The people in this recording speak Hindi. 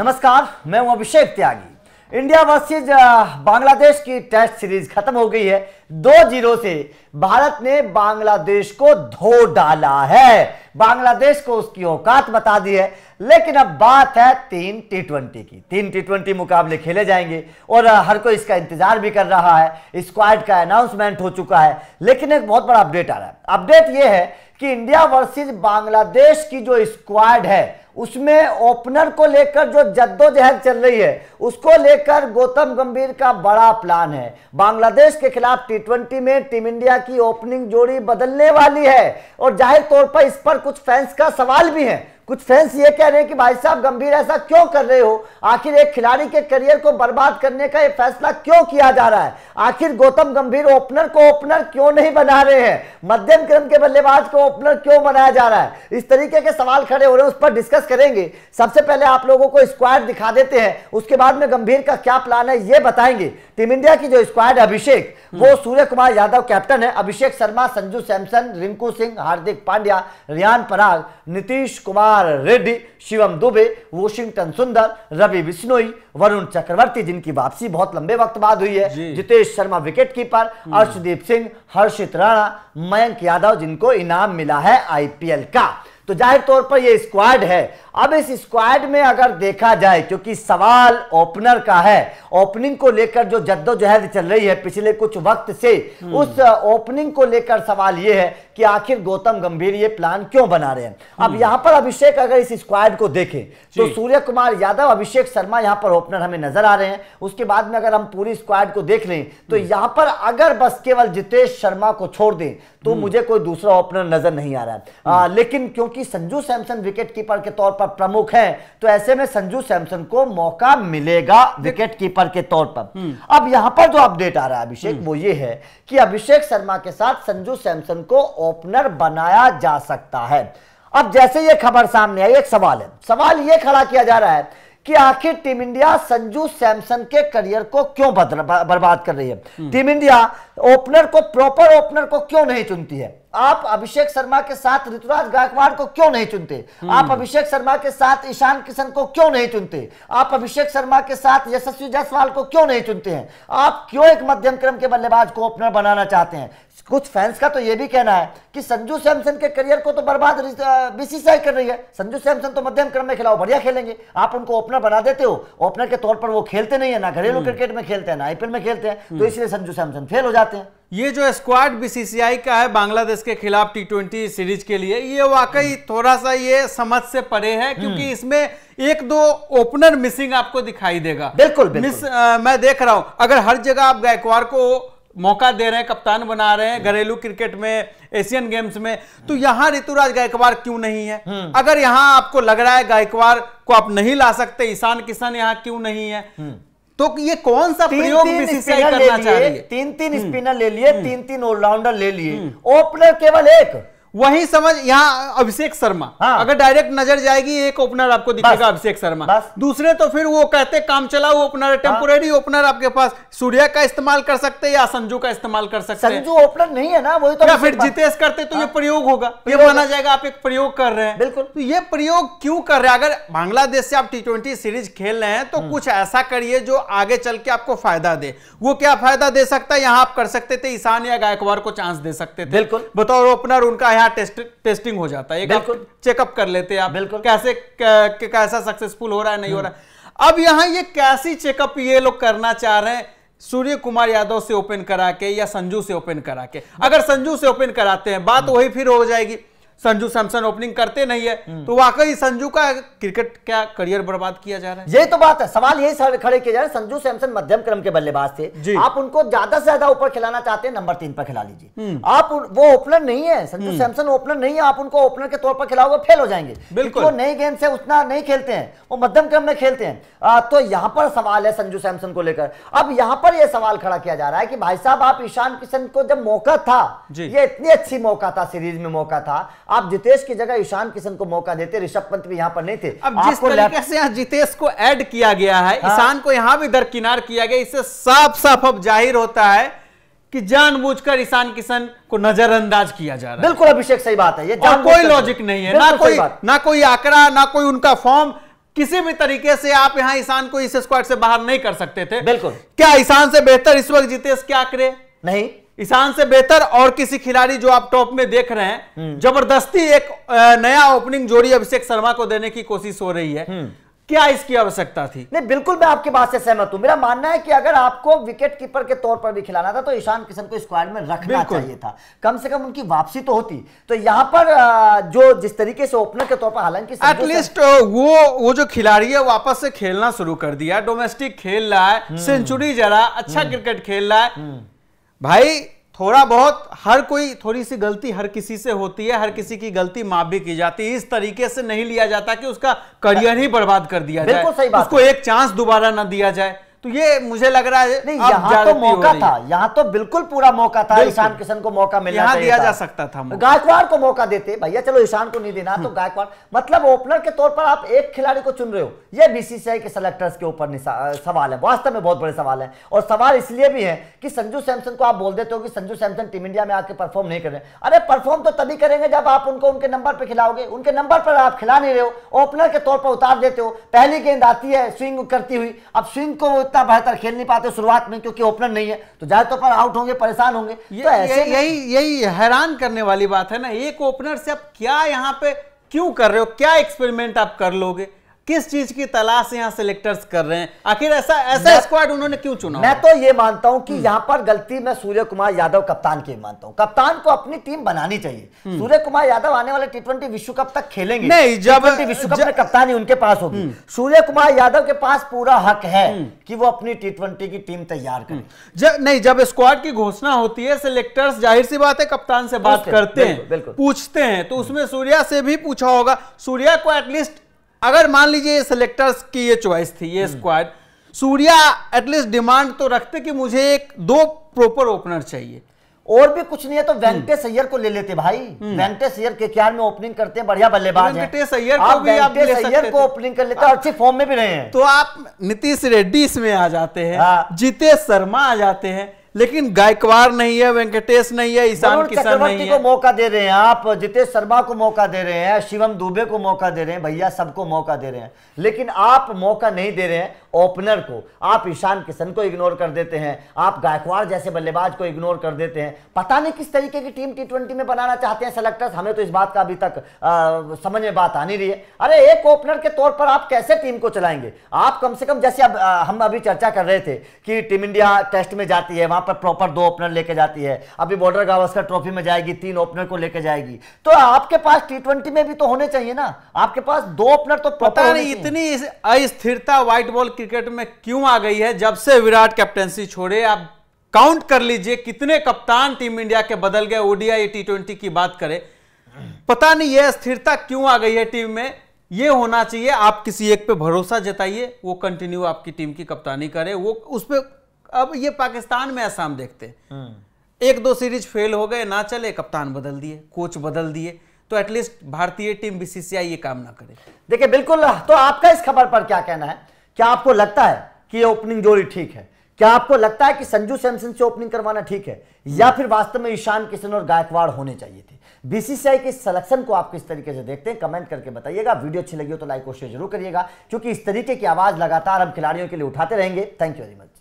नमस्कार मैं हूं अभिषेक त्यागी इंडिया वर्सेज बांग्लादेश की टेस्ट सीरीज खत्म हो गई है दो जीरो से भारत ने बांग्लादेश को धो डाला है बांग्लादेश को उसकी औकात बता दी है लेकिन अब बात है तीन टी ट्वेंटी की तीन टी ट्वेंटी मुकाबले खेले जाएंगे और हर कोई इसका इंतजार भी कर रहा है स्क्वाड का अनाउंसमेंट हो चुका है लेकिन एक बहुत बड़ा अपडेट आ रहा है अपडेट यह है कि इंडिया वर्सेस बांग्लादेश की जो स्क्वाड है उसमें ओपनर को लेकर जो जद्दोजहद चल रही है उसको लेकर गौतम गंभीर का बड़ा प्लान है बांग्लादेश के खिलाफ टी ट्वेंटी में टीम इंडिया की ओपनिंग जोड़ी बदलने वाली है और जाहिर तौर पर इस पर कुछ फैंस का सवाल भी है कुछ फैंस ये कह रहे हैं कि भाई साहब गंभीर ऐसा क्यों कर रहे हो आखिर एक खिलाड़ी के करियर को बर्बाद करने का ये फैसला क्यों किया जा रहा है आखिर गौतम गंभीर ओपनर को ओपनर क्यों नहीं बना रहे हैं मध्यम क्रम के बल्लेबाज को ओपनर क्यों बनाया जा रहा है इस तरीके के सवाल खड़े हो रहे हैं उस पर डिस्कस करेंगे सबसे पहले आप लोगों को स्क्वाड दिखा देते हैं उसके बाद में गंभीर का क्या प्लान है ये बताएंगे टीम इंडिया की जो स्क्वाड अभिषेक वो हम्म। सूर्य कुमार यादव कैप्टन है अभिषेक शर्मा संजू सैमसन रिंकू सिंह हार्दिक पांड्या रियान पराग नीतीश कुमार रेड्डी शिवम दुबे वॉशिंगटन सुंदर रवि बिश्नोई वरुण चक्रवर्ती जिनकी वापसी बहुत लंबे वक्त बाद हुई है जितेश दिनेश शर्मा विकेटकीपर अर्शदीप सिंह हर्षित राणा मयंक यादव जिनको इनाम मिला है आईपीएल का तो जाहिर तौर पर यह स्क्वाड है अब इस स्क्वाड में अगर देखा जाए क्योंकि सवाल ओपनर का है ओपनिंग को लेकर जो जद्दोजहद चल रही है पिछले कुछ वक्त से हम्म। उस ओपनिंग को लेकर सवाल यह है कि आखिर गौतम गंभीर ये प्लान क्यों बना रहे हैं अब हम्म। यहां पर अभिषेक अगर इस स्क्वाड को देखें तो सूर्य कुमार यादव अभिषेक शर्मा यहां पर ओपनर हमें नजर आ रहे हैं उसके बाद में अगर हम पूरी स्क्वाड को देख लें तो हम्म। यहां पर अगर बस केवल जितेश शर्मा को छोड़ दें तो मुझे कोई दूसरा ओपनर नजर नहीं आ रहा है लेकिन क्योंकि संजू सैमसन विकेट कीपर के तौर पर प्रमुख हैं तो ऐसे में संजू सैमसन को मौका मिलेगा विकेट कीपर के तौर पर हम्म। अब यहां पर जो अपडेट आ रहा है अभिषेक हम्म। वो ये है कि अभिषेक शर्मा के साथ संजू सैमसन को ओपनर बनाया जा सकता है अब जैसे ये खबर सामने आई एक सवाल है सवाल ये खड़ा किया जा रहा है कि आखिर टीम इंडिया संजू सैमसन के करियर को क्यों बर्बाद कर रही है हम्म। टीम इंडिया ओपनर को प्रॉपर ओपनर को क्यों नहीं चुनती है आप अभिषेक शर्मा के साथ ऋतुराज गायकवाड़ को क्यों नहीं चुनते हम्म। आप अभिषेक शर्मा के साथ ईशान किशन को क्यों नहीं चुनते आप अभिषेक शर्मा के साथ यशस्वी जायसवाल को क्यों नहीं चुनते हैं आप क्यों एक मध्यम क्रम के बल्लेबाज को ओपनर बनाना चाहते हैं कुछ फैंस का तो यह भी कहना है कि संजू सैमसन के करियर को तो बर्बाद बीसीसीआई कर रही है संजू सैमसन तो मध्यम क्रम में खिलाओ बढ़िया खेलेंगे आप उनको ओपनर बना देते हो ओपनर के तौर पर वो खेलते नहीं है ना घरेलू हम्म। क्रिकेट में खेलते हैं ना आईपीएल में खेलते हैं तो हम्म। इसलिए संजू सैमसन फेल हो जाते हैं ये जो स्क्वाड बीसीसीआई का है बांग्लादेश के खिलाफ टी ट्वेंटी सीरीज के लिए ये वाकई हम्म। थोड़ा सा ये समझ से परे है हम्म। क्योंकि इसमें एक दो ओपनर मिसिंग आपको दिखाई देगा बिल्कुल, बिल्कुल। मिस आ, मैं देख रहा हूं अगर हर जगह आप गायकवार को मौका दे रहे हैं कप्तान बना रहे हैं हम्म। घरेलू क्रिकेट में एशियन गेम्स में तो यहाँ ऋतुराज गायकवार क्यों नहीं है अगर यहाँ आपको लग रहा है गायकवार को आप नहीं ला सकते ईशान किशन यहाँ क्यों नहीं है तो ये कौन सा तीन, प्रयोग तीन बीसीसीआई करना चाह रही है तीन तीन हम्म। स्पिनर ले लिए तीन तीन ऑलराउंडर ले लिए हम्म। ओपनर केवल एक वही समझ यहाँ अभिषेक शर्मा हाँ। अगर डायरेक्ट नजर जाएगी एक ओपनर आपको दिखेगा अभिषेक शर्मा दूसरे तो फिर वो कहते काम चला वो ओपनर है टेम्पोरेरी हाँ। ओपनर आपके पास सूर्या का इस्तेमाल कर सकते या संजू का इस्तेमाल कर सकते हैं संजू ओपनर नहीं है ना वही तो या फिर जितेश करते तो हाँ। ये प्रयोग होगा ये माना जाएगा आप एक प्रयोग कर रहे हैं बिल्कुल तो ये प्रयोग क्यों कर रहे हैं अगर बांग्लादेश से आप टी सीरीज खेल रहे हैं तो हम्म। कुछ ऐसा करिए जो आगे चल के आपको फायदा दे वो क्या फायदा दे सकता है यहाँ आप कर सकते थे ईशान या गायकवार को चांस दे सकते थे बिल्कुल बतौर ओपनर उनका नया टेस्ट, टेस्टिंग हो जाता है चेकअप कर लेते हैं आप बिल्कुल कैसे कैसा सक्सेसफुल हो रहा है नहीं हो रहा है अब यहाँ ये कैसी चेकअप ये लोग करना चाह रहे हैं सूर्य कुमार यादव से ओपन करा के या संजू से ओपन करा के अगर संजू से ओपन कराते हैं बात हम्म। वही फिर हो जाएगी संजू सैमसन ओपनिंग करते नहीं है हम्म। तो वाकई संजू का क्रिकेट क्या करियर बर्बाद किया जा रहा है ये तो बात है सवाल यही खड़े किया जा रहे हैं संजू सैमसन मध्यम क्रम के बल्लेबाज थे आप उनको ज्यादा से ज्यादा ऊपर खिलाना चाहते हैं नंबर तीन पर खिला लीजिए हम्म। आप वो ओपनर नहीं है संजू हम्म। सैमसन ओपनर नहीं है आप उनको ओपनर के तौर पर खिलाओगे फेल हो जाएंगे बिल्कुल नई गेंद से उतना नहीं खेलते हैं वो मध्यम क्रम में खेलते हैं तो यहाँ पर सवाल है संजू सैमसन को लेकर अब यहाँ पर यह सवाल खड़ा किया जा रहा है कि भाई साहब आप ईशान किशन को जब मौका था ये इतनी अच्छी मौका था सीरीज में मौका था आप जितेश की जगह ईशान किशन को मौका देते ऋषभ पंत भी यहाँ पर नहीं थे अब जिस तरीके से यहाँ जितेश को ऐड किया गया है हाँ। ईशान को यहाँ भी दरकिनार किया गया इससे साफ साफ अब जाहिर होता है कि जानबूझकर ईशान किशन को नजरअंदाज किया जा रहा है बिल्कुल अभिषेक सही बात है ये और कोई लॉजिक नहीं है ना कोई ना कोई आंकड़ा ना कोई उनका फॉर्म किसी भी तरीके से आप यहां ईशान को इस स्क्वाड से बाहर नहीं कर सकते थे बिल्कुल क्या ईशान से बेहतर इस वक्त जितेश क्या करे नहीं ईशान से बेहतर और किसी खिलाड़ी जो आप टॉप में देख रहे हैं हम्म। जबरदस्ती एक नया ओपनिंग जोड़ी अभिषेक शर्मा को देने की कोशिश हो रही है हम्म। क्या इसकी आवश्यकता थी नहीं बिल्कुल मैं आपकी बात से सहमत हूं मेरा मानना है कि अगर आपको विकेट कीपर के तौर पर भी खिलाना था तो ईशान किशन को स्क्वाड में रखना चाहिए था कम से कम उनकी वापसी तो होती तो यहाँ पर जो जिस तरीके से ओपनर के तौर पर हालांकि एटलीस्ट वो वो जो खिलाड़ी है वापस से खेलना शुरू कर दिया डोमेस्टिक खेल रहा है सेंचुरी हम्म। जरा अच्छा क्रिकेट खेल रहा है भाई थोड़ा बहुत हर कोई थोड़ी सी गलती हर किसी से होती है हर किसी की गलती माफ भी की जाती है इस तरीके से नहीं लिया जाता कि उसका करियर ही बर्बाद कर दिया जाए उसको एक चांस दोबारा ना दिया जाए तो ये मुझे लग रहा है नहीं यहाँ तो मौका था यहाँ तो बिल्कुल पूरा मौका था ईशान किशन को मौका मिला यहाँ दिया जा सकता था गायकवाड़ को मौका देते भैया चलो ईशान को नहीं देना तो हम्म। गायकवाड़ मतलब ओपनर के तौर पर आप एक खिलाड़ी को चुन रहे हो ये बीसीसीआई के सेलेक्टर्स के ऊपर सवाल है वास्तव में बहुत बड़े सवाल है और सवाल इसलिए भी है कि संजू सैमसन को आप बोल देते हो कि संजू सैमसन टीम इंडिया में आके परफॉर्म नहीं कर रहे अरे परफॉर्म तो तभी करेंगे जब आप उनको उनके नंबर पर खिलाओगे उनके नंबर पर आप खिला नहीं रहे हो ओपनर के तौर पर उतार देते हो पहली गेंद आती है स्विंग करती हुई अब स्विंग को उतना बेहतर खेल नहीं पाते शुरुआत में क्योंकि ओपनर नहीं है तो ज्यादा तौर पर आउट होंगे परेशान होंगे तो ये, तो ऐसे यही यही यही हैरान करने वाली बात है ना एक ओपनर से आप क्या यहाँ पे क्यों कर रहे हो क्या एक्सपेरिमेंट आप कर लोगे किस चीज की तलाश यहाँ सिलेक्टर्स कर रहे हैं आखिर ऐसा ऐसा स्क्वाड उन्होंने क्यों चुना मैं तो ये मानता हूं कि हम्म। यहाँ पर गलती मैं सूर्य कुमार यादव कप्तान की मानता हूँ कप्तान को अपनी टीम बनानी चाहिए हम्म। सूर्य कुमार यादव आने वाले टी ट्वेंटी विश्व कप तक खेलेंगे नहीं जब विश्व कप में कप्तानी उनके पास होगी हम्म। सूर्य कुमार यादव के पास पूरा हक है कि वो अपनी टी ट्वेंटी की टीम तैयार करे नहीं जब स्क्वाड की घोषणा होती है सिलेक्टर्स जाहिर सी बात है कप्तान से बात करते हैं पूछते हैं तो उसमें सूर्या से भी पूछा होगा सूर्या को एटलीस्ट अगर मान लीजिए सिलेक्टर्स की ये चॉइस थी ये स्क्वाड हम्म। सूर्या एटलीस्ट डिमांड तो रखते कि मुझे एक दो प्रॉपर ओपनर चाहिए और भी कुछ नहीं है तो वेंकटेश हम्म। अय्यर को ले लेते भाई वेंकटेश अय्यर के क्या में ओपनिंग करते हैं बढ़िया बल्लेबाज वेंकटेश अय्यर को भी आप ले सकते को ओपनिंग कर लेते हैं अच्छी फॉर्म में भी रहे हैं तो आप नीतीश रेड्डी इसमें आ जाते हैं हाँ। जितेश शर्मा आ जाते हैं लेकिन गायकवाड़ नहीं है वेंकटेश नहीं है ईशान किशन नहीं है को मौका दे रहे हैं आप जितेश शर्मा को मौका दे रहे हैं शिवम दुबे को मौका दे रहे हैं भैया सबको मौका दे रहे हैं लेकिन आप मौका नहीं दे रहे हैं ओपनर को आप ईशान किशन को इग्नोर कर देते हैं आप गायकवाड़ जैसे बल्लेबाज को इग्नोर कर देते हैं पता नहीं किस तरीके की टीम टी में बनाना चाहते हैं सेलेक्टर्स हमें तो इस बात का अभी तक आ, समझ में बात आ नहीं रही है अरे एक ओपनर के तौर पर आप कैसे टीम को चलाएंगे आप कम से कम जैसे अब हम अभी चर्चा कर रहे थे कि टीम इंडिया टेस्ट में जाती है वहां पर प्रॉपर दो ओपनर लेके जाती है अभी बॉर्डर गावस्कर ट्रॉफी में जाएगी तीन ओपनर को लेके जाएगी तो आपके पास टी में भी तो होने चाहिए ना आपके पास दो ओपनर तो पता नहीं इतनी अस्थिरता व्हाइट बॉल क्रिकेट में क्यों आ गई है जब से विराट कैप्टेंसी छोड़े आप काउंट कर लीजिए कितने कप्तान टीम इंडिया के बदल गए ओडीआई टी ट्वेंटी की बात करें पता नहीं यह स्थिरता क्यों आ गई है टीम में ये होना चाहिए आप किसी एक पे भरोसा जताइए वो कंटिन्यू आपकी टीम की कप्तानी करे वो उस पर अब ये पाकिस्तान में असम देखते हम्म। एक दो सीरीज फेल हो गए ना चले कप्तान बदल दिए कोच बदल दिए तो एटलीस्ट भारतीय टीम बीसीसीआई ये काम ना करे देखिए बिल्कुल तो आपका इस खबर पर क्या कहना है क्या आपको लगता है कि ये ओपनिंग जोड़ी ठीक है क्या आपको लगता है कि संजू सैमसन से ओपनिंग करवाना ठीक है या फिर वास्तव में ईशान किशन और गायकवाड़ होने चाहिए थे बीसीसीआई के सिलेक्शन को आप किस तरीके से देखते हैं कमेंट करके बताइएगा वीडियो अच्छी लगी हो तो लाइक और शेयर जरूर करिएगा क्योंकि इस तरीके की आवाज लगातार हम खिलाड़ियों के लिए उठाते रहेंगे थैंक यू वेरी मच